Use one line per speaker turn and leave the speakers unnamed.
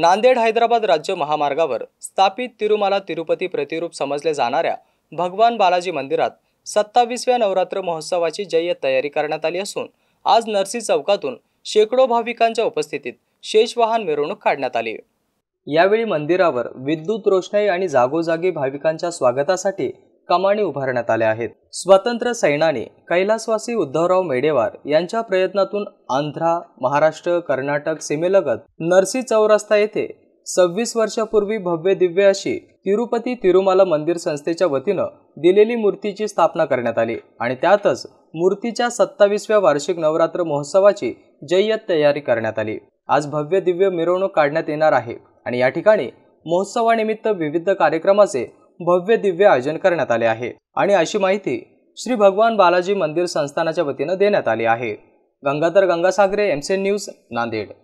नांदेड हैदराबाद राज्य महामार्गावर स्थापित तिरुमाला तिरुपती प्रतिरूप समजले जाणाऱ्या भगवान बालाजी मंदिरात सत्तावीसव्या नवरात्र महोत्सवाची जय्यत तयारी करण्यात आली असून आज नरसी चौकातून शेकडो भाविकांच्या उपस्थितीत शेषवाहन मिरवणूक काढण्यात आली यावेळी मंदिरावर विद्युत रोषणाई आणि जागोजागी भाविकांच्या स्वागतासाठी कमानी उभारण्यात आल्या आहेत स्वातंत्र्य सैनाने कैलासवासी उद्धवराव मेडेवार यांच्या प्रयत्नातून आंध्रा महाराष्ट्र कर्नाटक सीमेलगत नरसी चौरस्ता येथे सव्वीस वर्षापूर्वी भव्य दिव्य अशी तिरुपती तिरुमाला मंदिर संस्थेच्या वतीनं दिलेली मूर्तीची स्थापना करण्यात आली आणि त्यातच मूर्तीच्या सत्तावीसव्या वार्षिक नवरात्र महोत्सवाची जय्यत तयारी करण्यात आली आज भव्य दिव्य मिरवणूक काढण्यात येणार आहे आणि या ठिकाणी महोत्सवानिमित्त विविध कार्यक्रमाचे भव्य दिव्य आयोजन करण्यात आले आहे आणि अशी माहिती श्री भगवान बालाजी मंदिर संस्थानाच्या वतीनं देण्यात आली आहे गंगाधर गंगासागरे सी न्यूज नांदेड